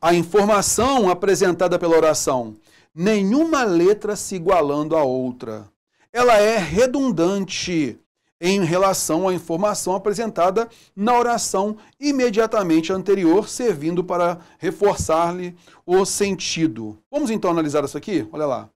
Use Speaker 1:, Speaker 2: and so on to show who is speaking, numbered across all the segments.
Speaker 1: a informação apresentada pela oração, nenhuma letra se igualando à outra. Ela é redundante em relação à informação apresentada na oração imediatamente anterior, servindo para reforçar-lhe o sentido. Vamos então analisar isso aqui? Olha lá.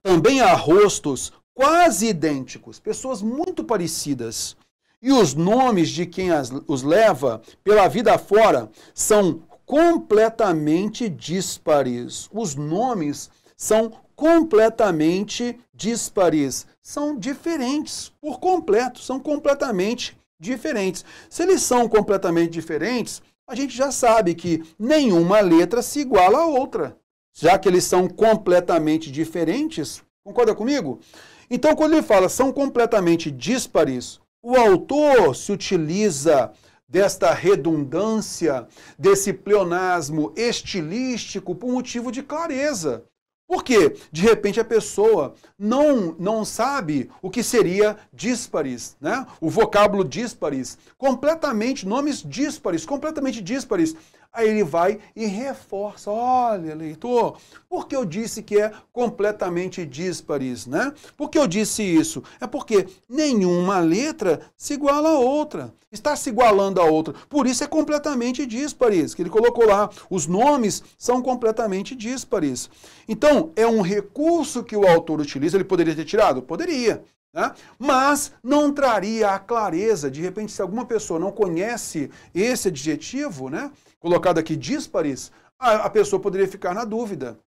Speaker 1: Também há rostos quase idênticos, pessoas muito parecidas. E os nomes de quem as, os leva pela vida fora são completamente dispares. Os nomes são completamente dispares. São diferentes por completo, são completamente diferentes. Se eles são completamente diferentes, a gente já sabe que nenhuma letra se iguala à outra, já que eles são completamente diferentes. Concorda comigo? Então, quando ele fala são completamente dispares, o autor se utiliza desta redundância, desse pleonasmo estilístico por motivo de clareza. Porque, de repente, a pessoa não, não sabe o que seria díspares, né? o vocábulo díspares, completamente, nomes díspares, completamente díspares. Aí ele vai e reforça: olha, leitor, por que eu disse que é completamente díspares, né? Por que eu disse isso? É porque nenhuma letra se iguala a outra, está se igualando a outra. Por isso é completamente díspares, que ele colocou lá. Os nomes são completamente díspares. Então, é um recurso que o autor utiliza, ele poderia ter tirado? Poderia. Né? Mas não traria a clareza, de repente, se alguma pessoa não conhece esse adjetivo, né? colocado aqui díspares, a, a pessoa poderia ficar na dúvida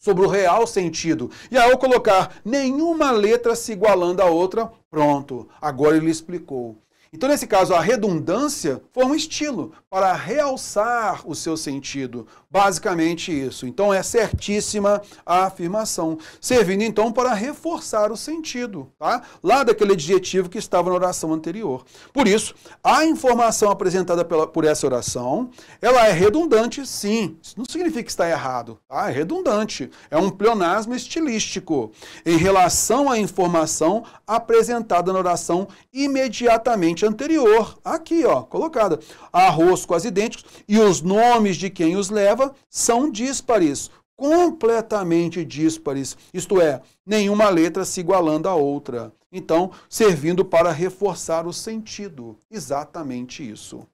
Speaker 1: sobre o real sentido. E eu colocar nenhuma letra se igualando à outra, pronto, agora ele explicou. Então, nesse caso, a redundância foi um estilo para realçar o seu sentido. Basicamente isso. Então, é certíssima a afirmação, servindo então para reforçar o sentido, tá? Lá daquele adjetivo que estava na oração anterior. Por isso, a informação apresentada pela, por essa oração, ela é redundante, sim. Isso não significa que está errado, tá? É redundante. É um pleonasmo estilístico em relação à informação apresentada na oração imediatamente anterior, aqui, ó, colocada. Arroz quase idênticos e os nomes de quem os leva são díspares, completamente díspares, isto é, nenhuma letra se igualando à outra. Então, servindo para reforçar o sentido. Exatamente isso.